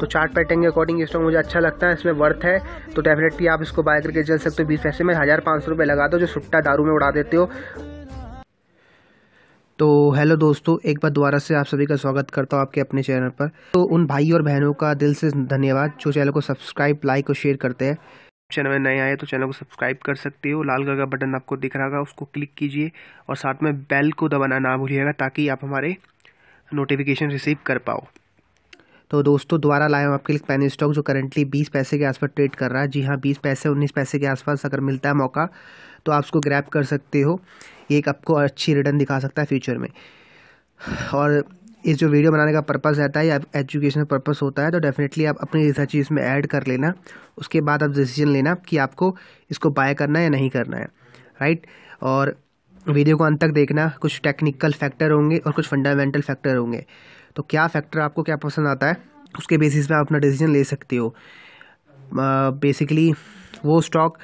तो chart pattern के according stock मुझे अच्छा लगता है इसमें वर्थ है तो डेफिनेटली आप इसको बाय करके चल सकते हो बीस पैसे में हज़ार पाँच सौ रुपये लगा दो जो सुट्टा दारू में उड़ा देते हो तो हेलो दोस्तों एक बार दोबारा से आप सभी का स्वागत करता हूँ आपके अपने चैनल पर तो उन भाई और बहनों का दिल से धन्यवाद जो चैनल को सब्सक्राइब लाइक और शेयर करते हैं चैनल में नए आए तो चैनल को सब्सक्राइब कर सकते हो लाल कलर का बटन आपको दिख रहा होगा उसको क्लिक कीजिए और साथ में बेल को दबाना ना भूलिएगा ताकि आप हमारे नोटिफिकेशन रिसीव कर पाओ तो दोस्तों दोबारा लाया हूँ आपके लिए पेन स्टॉक जो करंटली बीस पैसे के आसपास ट्रेड कर रहा है जी हाँ बीस पैसे उन्नीस पैसे के आसपास अगर मिलता है मौका तो आप उसको ग्रैप कर सकते हो ये एक आपको अच्छी रिटर्न दिखा सकता है फ्यूचर में और इस जो वीडियो बनाने का पर्पस रहता है या एजुकेशनल पर्पस होता है तो डेफिनेटली आप अपनी रिसर्च इसमें ऐड कर लेना उसके बाद आप डिसीजन लेना कि आपको इसको बाय करना है या नहीं करना है राइट और वीडियो को अंत तक देखना कुछ टेक्निकल फैक्टर होंगे और कुछ फंडामेंटल फैक्टर होंगे तो क्या फैक्टर आपको क्या पसंद आता है उसके बेसिस पे आप अपना डिसीजन ले सकते हो बेसिकली वो स्टॉक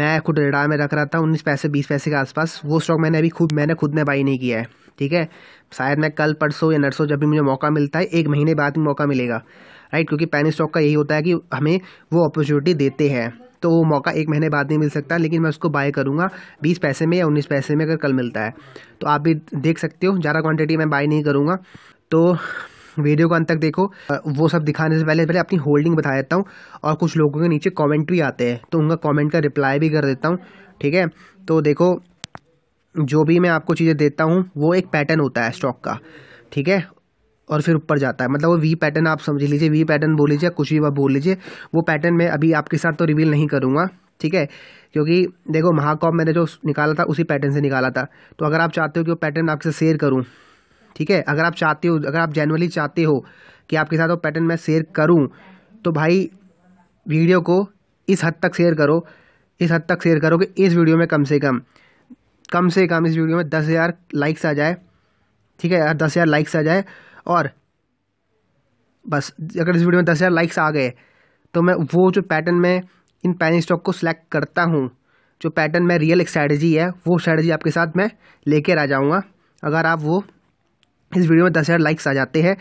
मैं खुद रेडा में रख रहा था उन्नीस पैसे बीस पैसे के आसपास वो स्टॉक मैंने अभी खुद मैंने खुद ने बाई नहीं किया है ठीक है शायद मैं कल परसों या नरसों जब भी मुझे मौका मिलता है एक महीने बाद भी मौका मिलेगा राइट क्योंकि पैनी स्टॉक का यही होता है कि हमें वो अपॉर्चुनिटी देते हैं तो वो मौका एक महीने बाद नहीं मिल सकता लेकिन मैं उसको बाय करूँगा बीस पैसे में या उन्नीस पैसे में अगर कल मिलता है तो आप भी देख सकते हो ज़्यादा क्वांटिटी में बाय नहीं करूँगा तो वीडियो को अंत तक देखो वो सब दिखाने से पहले पहले अपनी होल्डिंग बता देता हूँ और कुछ लोगों के नीचे कमेंट भी आते हैं तो उनका कमेंट का रिप्लाई भी कर देता हूँ ठीक है तो देखो जो भी मैं आपको चीज़ें देता हूँ वो एक पैटर्न होता है स्टॉक का ठीक है और फिर ऊपर जाता है मतलब वो वी पैटर्न आप समझ लीजिए वी पैटर्न बोल लीजिए कुछ भी बोल लीजिए वो पैटर्न मैं अभी आपके साथ तो रिवील नहीं करूँगा ठीक है क्योंकि देखो महाकॉप मैंने जो निकाला था उसी पैटर्न से निकाला था तो अगर आप चाहते हो कि वो पैटर्न आपसे शेयर करूँ ठीक है अगर आप चाहते हो अगर आप जेनवली चाहते हो कि आपके साथ वो पैटर्न मैं शेयर करूँ तो भाई वीडियो को इस हद तक शेयर करो इस हद तक शेयर करो कि इस वीडियो में कम से कम कम से कम इस वीडियो में दस हज़ार लाइक्स आ जाए ठीक है दस हज़ार लाइक्स आ जाए और बस अगर इस वीडियो में दस हज़ार लाइक्स आ गए तो मैं वो जो पैटर्न में इन पैनिंग स्टॉक को सिलेक्ट करता हूँ जो पैटर्न में रियल स्ट्रैटेजी है वो स्ट्रैटेजी आपके साथ मैं लेकर आ जाऊँगा अगर आप वो इस वीडियो में दस हज़ार लाइक्स आ जाते हैं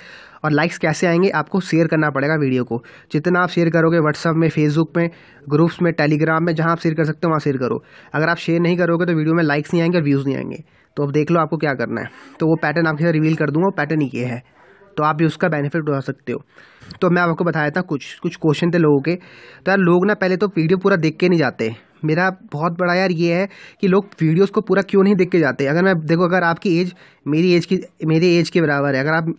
और लाइक्स कैसे आएंगे आपको शेयर करना पड़ेगा वीडियो को जितना आप शेयर करोगे व्हाट्सअप में फेसबुक में ग्रुप्स में टेलीग्राम में जहाँ आप शेयर कर सकते हो वहाँ शेयर करो अगर आप शेयर नहीं करोगे तो वीडियो में लाइक्स नहीं आएंगे और व्यूज़ नहीं आएंगे तो अब देख लो आपको क्या करना है तो वो पैटर्न आपके साथ रिवील कर दूँगा वो पैटर्न ये है तो आप भी उसका बेनिफिट उठा सकते हो तो मैं आपको बताया था कुछ कुछ क्वेश्चन थे लोगों के तो यार लोग ना पहले तो वीडियो पूरा देख के नहीं जाते मेरा बहुत बड़ा यार ये है कि लोग वीडियोस को पूरा क्यों नहीं देख के जाते अगर मैं देखो अगर आपकी एज मेरी एज की मेरी एज के बराबर है अगर आप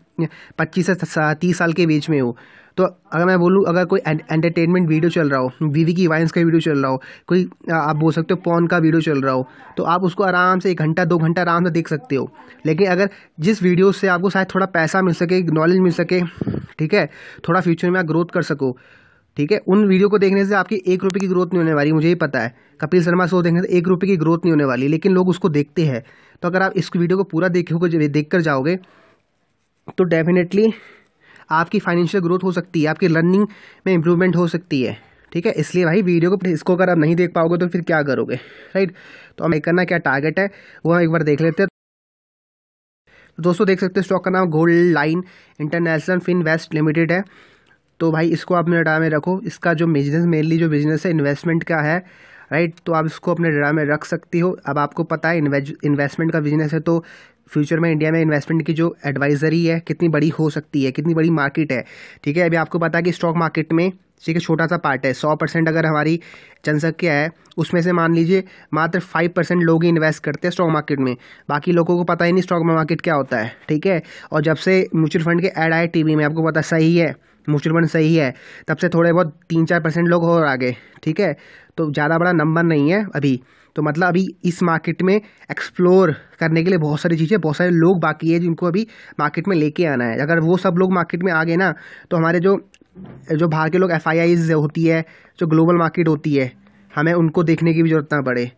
पच्चीस से तीस साल के बीच में हो तो अगर मैं बोलूँ अगर कोई एंटरटेनमेंट वीडियो चल रहा हो वीवी की वाइंस का वीडियो चल रहा हो कोई आप बोल सकते हो पॉन का वीडियो चल रहा हो तो आप उसको आराम से एक घंटा दो घंटा आराम से देख सकते हो लेकिन अगर जिस वीडियो से आपको शायद थोड़ा पैसा मिल सके नॉलेज मिल सके ठीक है थोड़ा फ्यूचर में आप ग्रोथ कर सको ठीक है उन वीडियो को देखने से आपकी एक रुपये की ग्रोथ नहीं होने वाली मुझे ही पता है कपिल शर्मा शो देखने से एक रुपये की ग्रोथ नहीं होने वाली लेकिन लोग उसको देखते हैं तो अगर आप इस वीडियो को पूरा देखोगे देख कर जाओगे तो डेफिनेटली आपकी फाइनेंशियल ग्रोथ हो सकती है आपकी लर्निंग में इम्प्रूवमेंट हो सकती है ठीक है इसलिए भाई वीडियो को इसको अगर आप नहीं देख पाओगे तो फिर क्या करोगे राइट तो हमें करना क्या टारगेट है वो हम एक बार देख लेते हैं दोस्तों देख सकते हैं स्टॉक का नाम Goldline International Finvest Limited है तो भाई इसको आप अपने डाटा में रखो इसका जो बिजनेस मेनली जो बिजनेस है इन्वेस्टमेंट का है राइट तो आप इसको अपने डाटा में रख सकती हो अब आपको पता है इन्वेस्टमेंट का बिजनेस है तो फ्यूचर में इंडिया में इन्वेस्टमेंट की जो एडवाइजरी है कितनी बड़ी हो सकती है कितनी बड़ी मार्केट है ठीक है अभी आपको पता है कि स्टॉक मार्केट में ठीक है छोटा सा पार्ट है सौ परसेंट अगर हमारी जनसंख्या है उसमें से मान लीजिए मात्र फाइव परसेंट लोग ही इन्वेस्ट करते हैं स्टॉक मार्केट में बाकी लोगों को पता ही नहीं स्टॉक मार्केट क्या होता है ठीक है और जब से म्यूचुअल फंड के ऐड आए टीवी में आपको पता सही है म्यूचुअल फंड सही है तब से थोड़े बहुत तीन चार परसेंट लोग और आ गए ठीक है तो ज़्यादा बड़ा नंबर नहीं है अभी तो मतलब अभी इस मार्केट में एक्सप्लोर करने के लिए बहुत सारी चीज़ें बहुत सारे लोग बाकी है जिनको अभी मार्केट में लेके आना है अगर वो सब लोग मार्केट में आ गए ना तो हमारे जो जो बाहर के लोग एफ होती है जो ग्लोबल मार्केट होती है हमें उनको देखने की भी जरूरत ना पड़े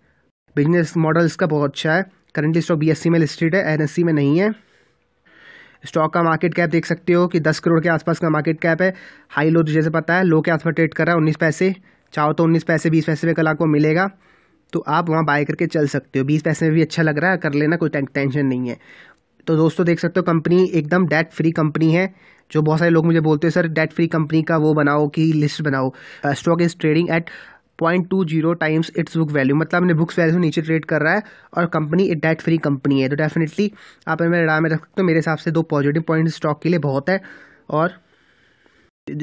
बिजनेस मॉडल इसका बहुत अच्छा है करंटली स्टॉक बी में लिस्टेड है एन में नहीं है स्टॉक का मार्केट कैप देख सकते हो कि दस करोड़ के आसपास का मार्केट कैप है हाई लो तो जैसे पता है लो के आसपास ट्रेड कर रहा है उन्नीस पैसे चाहो तो उन्नीस पैसे बीस पैसे में कल आपको मिलेगा तो आप वहाँ बाय करके चल सकते हो बीस पैसे में भी अच्छा लग रहा है कर लेना कोई टेंशन नहीं है तो दोस्तों देख सकते हो कंपनी एकदम डेट फ्री कंपनी है जो बहुत सारे लोग मुझे बोलते हैं सर डेट फ्री कंपनी का वो बनाओ कि लिस्ट बनाओ stock is trading at point two zero times its book value मतलब अपने बुक्स वैल्यू से नीचे ट्रेड कर रहा है और कंपनी एक डेट फ्री कंपनी है तो डेफिनेटली आप मेरे राह में रख सकते हो मेरे हिसाब से दो पॉजिटिव पॉइंट स्टॉक के लिए बहुत है और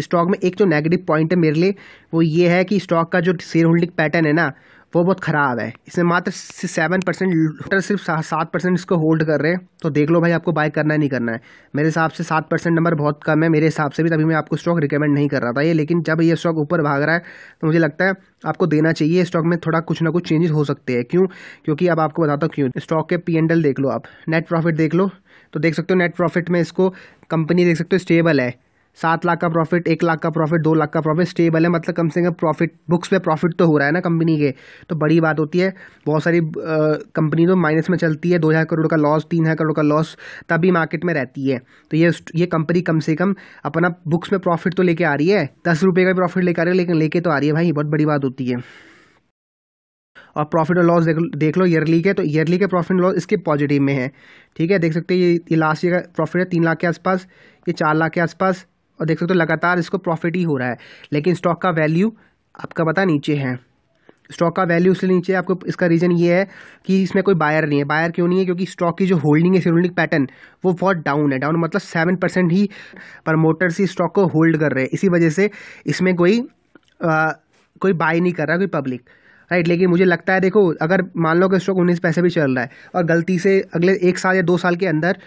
स्टॉक में एक जो नेगेटिव पॉइंट है मेरे लिए वो ये है कि स्टॉक का जो शेयर होल्डिंग पैटर्न है ना वो बहुत ख़राब है इसमें मात्र सेवन परसेंट सिर्फ सात परसेंट इसको होल्ड कर रहे हैं तो देख लो भाई आपको बाय करना है नहीं करना है मेरे हिसाब से सात परसेंट नंबर बहुत कम है मेरे हिसाब से भी तभी मैं आपको स्टॉक रिकमेंड नहीं कर रहा था ये लेकिन जब ये स्टॉक ऊपर भाग रहा है तो मुझे लगता है आपको देना चाहिए स्टॉक में थोड़ा कुछ ना कुछ चेंजेस हो सकते हैं क्यों क्योंकि अब आपको बताता हूँ क्यों स्टॉक के पी देख लो आप नेट प्रॉफिट देख लो तो देख सकते हो नेट प्रॉफिट में इसको कंपनी देख सकते हो स्टेबल है सात लाख का प्रॉफिट एक लाख का प्रॉफिट दो लाख का प्रॉफिट स्टेबल है मतलब कम से कम प्रॉफिट बुक्स पे प्रॉफिट तो हो रहा है ना कंपनी के तो बड़ी बात होती है बहुत सारी कंपनी तो माइनस में चलती है दो हज़ार करोड़ का लॉस तीन हज़ार करोड़ का लॉस तभी मार्केट में रहती है तो ये ये कंपनी कम से कम अपना बुक्स में प्रॉफिट तो लेके आ रही है दस रुपये का प्रॉफिट लेकर आ रही है लेकिन लेके तो आ रही है भाई बहुत बड़ी बात होती है और प्रॉफिट और लॉस देख देख लो ईयरली के तो ईयरली के प्रॉफिट लॉस इसके पॉजिटिव में है ठीक है देख सकते हैं ये, ये लास्ट ईयर का प्रॉफिट है तीन लाख के आसपास ये चार लाख के आसपास और देख सकते हो तो लगातार इसको प्रॉफिट ही हो रहा है लेकिन स्टॉक का वैल्यू आपका पता नीचे है स्टॉक का वैल्यू इसलिए नीचे आपको इसका रीज़न ये है कि इसमें कोई बायर नहीं है बायर क्यों नहीं है क्योंकि स्टॉक की जो होल्डिंग है होल्डिंग पैटर्न वो बहुत डाउन है डाउन मतलब सेवन परसेंट ही प्रमोटर्स ही स्टॉक को होल्ड कर रहे हैं इसी वजह से इसमें कोई आ, कोई बाय नहीं कर रहा कोई पब्लिक राइट लेकिन मुझे लगता है देखो अगर मान लो कि स्टॉक उन्नीस पैसे भी चल रहा है और गलती से अगले एक साल या दो साल के अंदर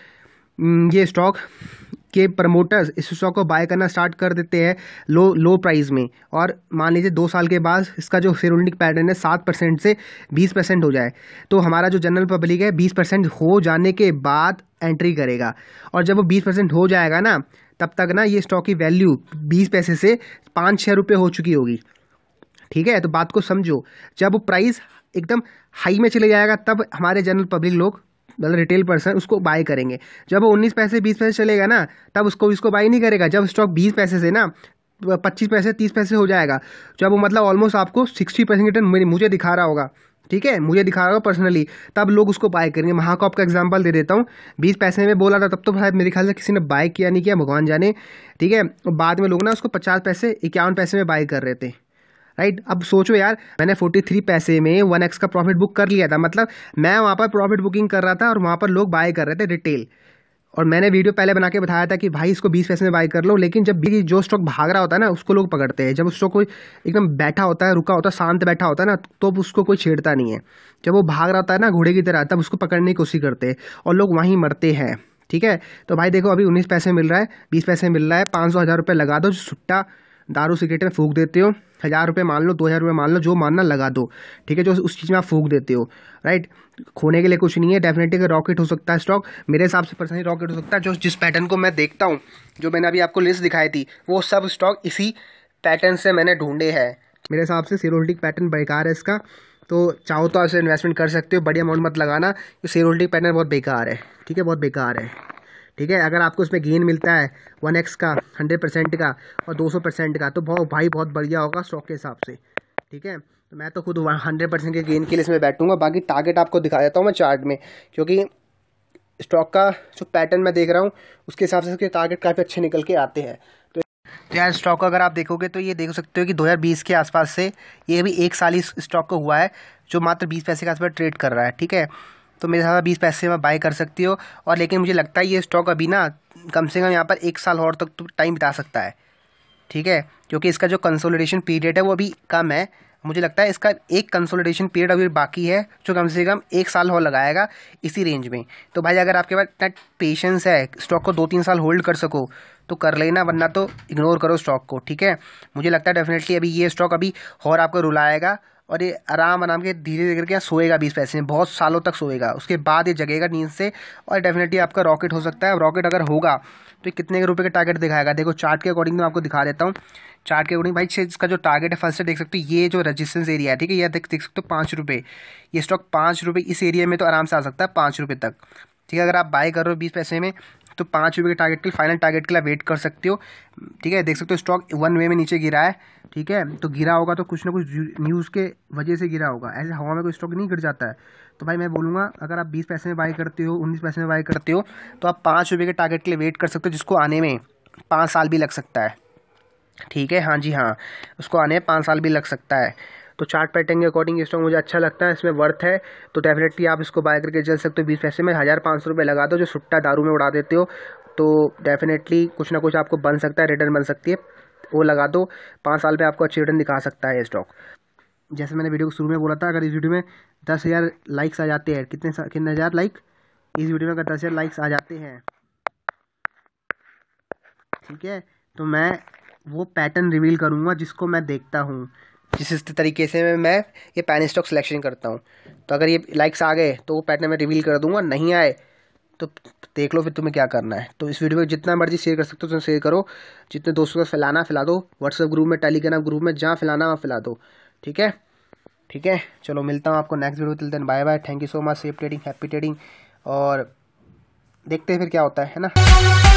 हम्म, ये स्टॉक के प्रमोटर्स इस स्टॉक को बाय करना स्टार्ट कर देते हैं लो लो प्राइस में और मान लीजिए दो साल के बाद इसका जो सिरोनिक पैटर्न है सात परसेंट से बीस परसेंट हो जाए तो हमारा जो जनरल पब्लिक है बीस परसेंट हो जाने के बाद एंट्री करेगा और जब वो बीस परसेंट हो जाएगा ना तब तक ना ये स्टॉक की वैल्यू बीस पैसे से पाँच छः रुपये हो चुकी होगी ठीक है तो बात को समझो जब प्राइस एकदम हाई में चले जाएगा तब हमारे जनरल पब्लिक लोग मतलब रिटेल पर्सन उसको बाय करेंगे जब वो उन्नीस पैसे बीस पैसे चलेगा ना तब उसको इसको बाय नहीं करेगा जब स्टॉक बीस पैसे से ना पच्चीस पैसे तीस पैसे हो जाएगा जब वो मतलब ऑलमोस्ट आपको सिक्सटी परसेंट रिटर्न मुझे दिखा रहा होगा ठीक है मुझे दिखा रहा होगा पर्सनली तब लोग उसको बाय करेंगे महाकॉप का एग्जाम्पल दे देता हूँ बीस पैसे में बोला था तब तो शायद मेरे ख्याल से किसी ने बाय किया नहीं किया भगवान जाने ठीक है बाद में लोग ना उसको पचास पैसे इक्यावन पैसे में बाय कर रहे थे राइट अब सोचो यार मैंने 43 पैसे में वन एक्स का प्रॉफिट बुक कर लिया था मतलब मैं वहाँ पर प्रॉफिट बुकिंग कर रहा था और वहाँ पर लोग बाय कर रहे थे रिटेल और मैंने वीडियो पहले बना के बताया था कि भाई इसको 20 पैसे में बाय कर लो लेकिन जब भी जो स्टॉक भाग रहा होता है ना उसको लोग पकड़ते हैं जब उस स्टॉक कोई एकदम बैठा होता है रुका होता है शांत बैठा होता है ना तो उसको कोई छेड़ता नहीं है जब वो भाग रहा होता है ना घोड़े की तरह तब उसको पकड़ने की कोशिश करते हैं और लोग वहीं मरते हैं ठीक है तो भाई देखो अभी उन्नीस पैसे मिल रहा है बीस पैसे मिल रहा है पाँच सौ हज़ार रुपये लगा दो छुट्टा दारू सिगरेट में फूक देते हो हज़ार रुपये मान लो दो हज़ार रुपये मान लो जो मानना लगा दो ठीक है जो उस चीज़ में आप फूक देते हो राइट खोने के लिए कुछ नहीं है डेफिनेटली रॉकेट हो सकता है स्टॉक मेरे हिसाब से पर्सनली रॉकेट हो सकता है जो जिस पैटर्न को मैं देखता हूँ जो मैंने अभी आपको लिस्ट दिखाई थी वो सब स्टॉक इसी पैटर्न से मैंने ढूंढे हैं मेरे हिसाब से शेयर होल्डिंग पैटर्न बेकार है इसका तो चाहो तो ऐसे इन्वेस्टमेंट कर सकते हो बड़ी अमाउंट मत लगाना ये शेयर होल्डिंग पैटर्न बहुत बेकार है ठीक है बहुत बेकार है ठीक है अगर आपको इसमें गेन मिलता है वन एक्स का हंड्रेड परसेंट का और दो सौ परसेंट का तो बहुत भाई बहुत बढ़िया होगा स्टॉक के हिसाब से ठीक है तो मैं तो खुद हंड्रेड परसेंट के गेन के लिए इसमें बैठूंगा बाकी टारगेट आपको दिखा देता हूँ मैं चार्ट में क्योंकि स्टॉक का जो पैटर्न मैं देख रहा हूँ उसके हिसाब से उसके टारगेट काफ़ी अच्छे निकल के आते हैं तो, तो यार स्टॉक अगर आप देखोगे तो ये देख सकते हो कि 2020 के आसपास से ये अभी एक साल ही स्टॉक को हुआ है जो मात्र 20 पैसे के आसपास ट्रेड कर रहा है ठीक है तो मेरे हिसाब से बीस पैसे में बाय कर सकती हो और लेकिन मुझे लगता है ये स्टॉक अभी ना कम से कम यहाँ पर एक साल और तक तो टाइम बिता सकता है ठीक है क्योंकि इसका जो कंसोलिडेशन पीरियड है वो अभी कम है मुझे लगता है इसका एक कंसोलिडेशन पीरियड अभी बाकी है जो कम से कम एक साल और लगाएगा इसी रेंज में तो भाई अगर आपके पास इतना पेशेंस है स्टॉक को दो तीन साल होल्ड कर सको तो कर लेना वरना तो इग्नोर करो स्टॉक को ठीक है मुझे लगता है डेफिनेटली अभी ये स्टॉक अभी और आपको रुलाएगा और ये आराम आराम के धीरे धीरे करके सोएगा बीस पैसे में बहुत सालों तक सोएगा उसके बाद ये जगेगा नींद से और डेफिनेटली आपका रॉकेट हो सकता है रॉकेट अगर होगा तो कितने रुपये का टारगेट दिखाएगा देखो चार्ट के अकॉर्डिंग मैं आपको दिखा देता हूँ चार्ट के अकॉर्डिंग भाई इसका जो टारगेट है फर्स्ट से देख सकते हो ये जो रजिस्टेंस एरिया है ठीक है यह देख देख सकते हो पाँच रुपये ये स्टॉक पाँच रुपये इस एरिया में तो आराम से आ सकता है पाँच रुपये तक ठीक है अगर आप बाय करो बीस पैसे में तो पाँच रुपये के टारगेट के लिए फाइनल टारगेट के लिए वेट कर सकते हो ठीक है देख सकते हो स्टॉक वन वे में नीचे गिरा है ठीक है तो गिरा होगा तो कुछ ना कुछ न्यूज़ के वजह से गिरा होगा ऐसे हवा में कोई स्टॉक नहीं गिर जाता है तो भाई मैं बोलूँगा अगर आप बीस पैसे में बाई करते हो उन्नीस पैसे में बाई करते हो तो आप पाँच रुपये के टारगेट के लिए वेट कर सकते हो जिसको आने में पाँच साल भी लग सकता है ठीक है हाँ जी हाँ उसको आने में पाँच साल भी लग सकता है तो चार्ट पैटर्न के अकॉर्डिंग स्टॉक मुझे अच्छा लगता है इसमें वर्थ है तो डेफिनेटली आप इसको बाय करके चल सकते हो बीस पैसे में हज़ार पाँच सौ रुपये लगा दो जो सुट्टा दारू में उड़ा देते हो तो डेफिनेटली कुछ ना कुछ आपको बन सकता है रिटर्न बन सकती है वो लगा दो पाँच साल में आपको अच्छी रिटर्न दिखा सकता है स्टॉक जैसे मैंने वीडियो को शुरू में बोला था अगर इस वीडियो में दस हज़ार लाइक्स आ जाते हैं कितने कितने हज़ार लाइक इस वीडियो में अगर दस हज़ार लाइक्स आ जाते हैं ठीक है तो मैं वो पैटर्न रिवील करूँगा जिसको मैं देखता हूँ जिस तरीके से मैं ये पैन स्टॉक सिलेक्शन करता हूँ तो अगर ये लाइक्स आ गए तो वो पैटर्न मैं रिवील कर दूंगा नहीं आए तो देख लो फिर तुम्हें क्या करना है तो इस वीडियो को जितना मर्जी शेयर कर सकते हो तो शेयर करो जितने दोस्तों का फैलाना फैला दो व्हाट्सअप ग्रुप में टेलीग्राम ग्रुप में जहाँ फैलाना वहाँ फैला दो ठीक है ठीक है चलो मिलता हूँ आपको next video till then bye bye thank you so much safe trading happy trading और देखते हैं फिर क्या होता है ना